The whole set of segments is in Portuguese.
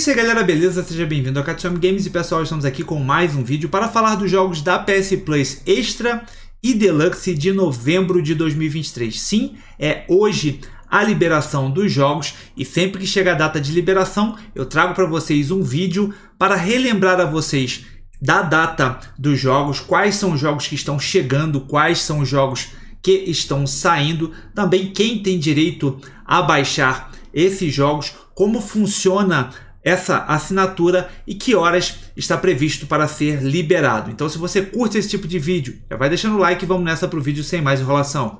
isso aí galera, beleza? Seja bem-vindo ao Katsuami Games e pessoal, estamos aqui com mais um vídeo para falar dos jogos da PS Plus Extra e Deluxe de novembro de 2023. Sim, é hoje a liberação dos jogos e sempre que chega a data de liberação, eu trago para vocês um vídeo para relembrar a vocês da data dos jogos, quais são os jogos que estão chegando, quais são os jogos que estão saindo, também quem tem direito a baixar esses jogos, como funciona essa assinatura e que horas está previsto para ser liberado. Então, se você curte esse tipo de vídeo, já vai deixando o like e vamos nessa para o vídeo sem mais enrolação.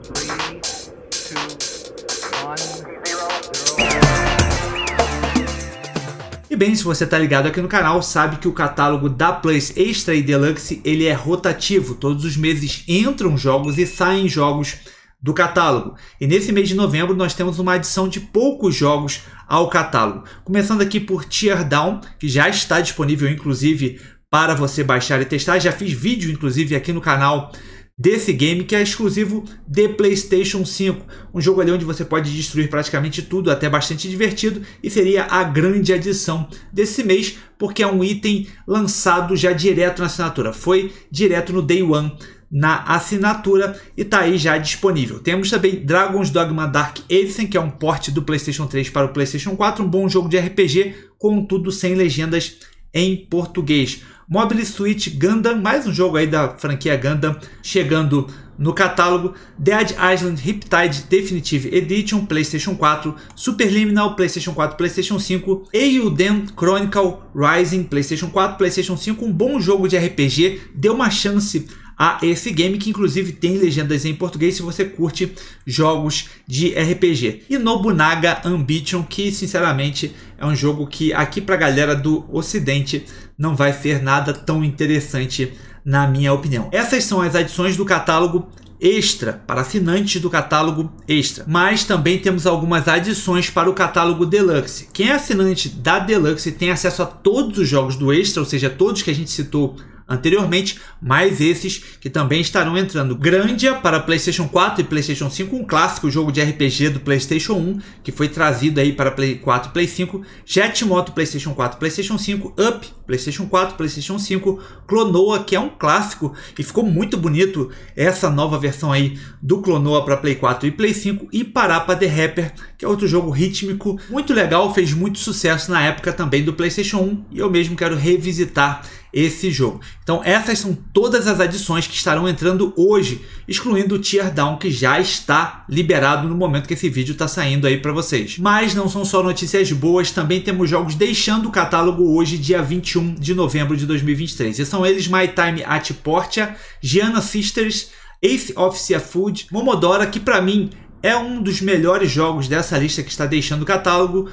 E bem, se você está ligado aqui no canal, sabe que o catálogo da Plus Extra e Deluxe ele é rotativo. Todos os meses entram jogos e saem jogos do catálogo. E nesse mês de novembro nós temos uma adição de poucos jogos ao catálogo. Começando aqui por Tear Down, que já está disponível inclusive para você baixar e testar. Já fiz vídeo inclusive aqui no canal desse game que é exclusivo de PlayStation 5, um jogo ali onde você pode destruir praticamente tudo, até bastante divertido e seria a grande adição desse mês, porque é um item lançado já direto na assinatura, foi direto no Day One na assinatura e está aí já disponível. Temos também Dragon's Dogma Dark Edition, que é um porte do PlayStation 3 para o PlayStation 4, um bom jogo de RPG, contudo sem legendas em português. Mobile Suit Gundam, mais um jogo aí da franquia Gundam chegando no catálogo. Dead Island Riptide Definitive Edition, PlayStation 4, Superliminal, PlayStation 4, PlayStation 5, Eilden Chronicle Rising, PlayStation 4, PlayStation 5, um bom jogo de RPG. deu uma chance a esse game, que inclusive tem legendas em português se você curte jogos de RPG. E Nobunaga Ambition, que sinceramente é um jogo que aqui para a galera do ocidente não vai ser nada tão interessante na minha opinião. Essas são as adições do catálogo extra para assinantes do catálogo extra, mas também temos algumas adições para o catálogo deluxe. Quem é assinante da deluxe tem acesso a todos os jogos do extra, ou seja, todos que a gente citou anteriormente, mais esses que também estarão entrando. Grandia para PlayStation 4 e PlayStation 5, um clássico jogo de RPG do PlayStation 1, que foi trazido aí para Play 4 e Play 5, Jet Moto PlayStation 4, PlayStation 5, Up PlayStation 4, PlayStation 5, Clonoa, que é um clássico e ficou muito bonito essa nova versão aí do Clonoa para Play 4 e Play 5 e Parapa The Rapper, que é outro jogo rítmico, muito legal, fez muito sucesso na época também do PlayStation 1 e eu mesmo quero revisitar esse jogo. Então essas são todas as adições que estarão entrando hoje, excluindo o Tier Down que já está liberado no momento que esse vídeo está saindo aí para vocês. Mas não são só notícias boas, também temos jogos deixando o catálogo hoje, dia 21 de novembro de 2023. E são eles My Time at Portia, Gianna Sisters, Ace of Seafood, Momodora, que para mim é um dos melhores jogos dessa lista que está deixando o catálogo,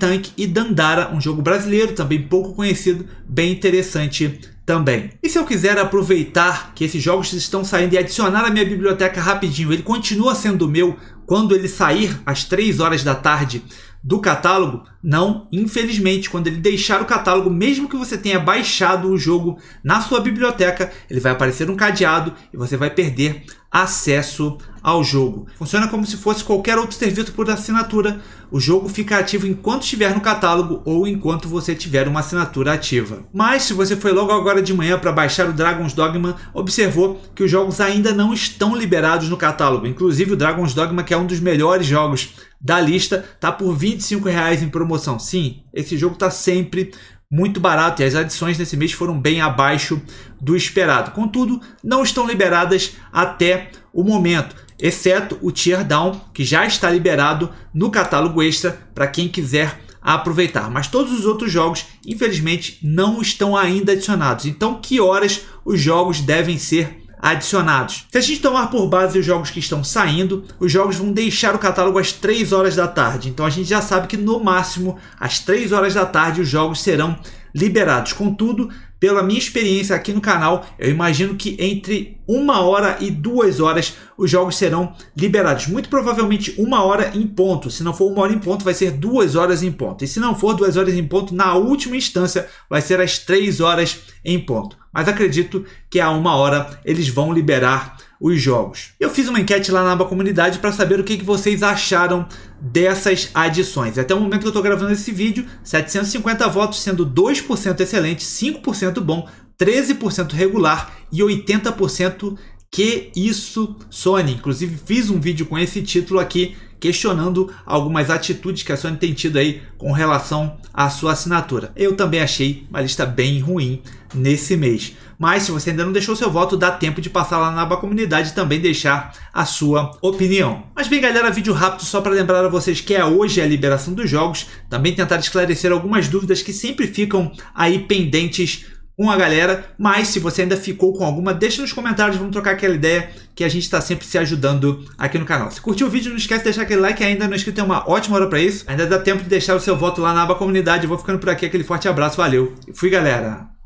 Tank e Dandara, um jogo brasileiro também pouco conhecido, bem interessante também. E se eu quiser aproveitar que esses jogos estão saindo e adicionar à minha biblioteca rapidinho, ele continua sendo meu quando ele sair às 3 horas da tarde do catálogo? Não, infelizmente, quando ele deixar o catálogo, mesmo que você tenha baixado o jogo na sua biblioteca, ele vai aparecer um cadeado e você vai perder acesso ao jogo. Funciona como se fosse qualquer outro serviço por assinatura. O jogo fica ativo enquanto estiver no catálogo ou enquanto você tiver uma assinatura ativa. Mas se você foi logo agora de manhã para baixar o Dragon's Dogma, observou que os jogos ainda não estão liberados no catálogo. Inclusive o Dragon's Dogma, que é um dos melhores jogos da lista, tá por R$ 25 em promoção. Sim, esse jogo tá sempre muito barato e as adições nesse mês foram bem abaixo do esperado. Contudo, não estão liberadas até o momento, exceto o Teardown, Down, que já está liberado no catálogo extra para quem quiser aproveitar. Mas todos os outros jogos, infelizmente, não estão ainda adicionados. Então, que horas os jogos devem ser adicionados. Se a gente tomar por base os jogos que estão saindo, os jogos vão deixar o catálogo às 3 horas da tarde. Então a gente já sabe que no máximo às 3 horas da tarde os jogos serão liberados. Contudo, pela minha experiência aqui no canal, eu imagino que entre uma hora e duas horas os jogos serão liberados. Muito provavelmente uma hora em ponto. Se não for uma hora em ponto, vai ser duas horas em ponto. E se não for duas horas em ponto, na última instância vai ser às três horas em ponto. Mas acredito que a uma hora eles vão liberar os jogos. Eu fiz uma enquete lá na aba comunidade para saber o que, que vocês acharam dessas adições. Até o momento que eu estou gravando esse vídeo, 750 votos, sendo 2% excelente, 5% bom, 13% regular e 80% que isso, Sony. Inclusive fiz um vídeo com esse título aqui questionando algumas atitudes que a Sony tem tido aí com relação à sua assinatura. Eu também achei uma lista bem ruim nesse mês. Mas se você ainda não deixou seu voto, dá tempo de passar lá na aba comunidade e também deixar a sua opinião. Mas bem, galera, vídeo rápido só para lembrar a vocês que é hoje a liberação dos jogos, também tentar esclarecer algumas dúvidas que sempre ficam aí pendentes com a galera. Mas se você ainda ficou com alguma, deixa nos comentários, vamos trocar aquela ideia que a gente está sempre se ajudando aqui no canal. Se curtiu o vídeo, não esquece de deixar aquele like ainda não é inscrito, é uma ótima hora para isso. Ainda dá tempo de deixar o seu voto lá na aba comunidade. Eu vou ficando por aqui, aquele forte abraço, valeu. Fui, galera.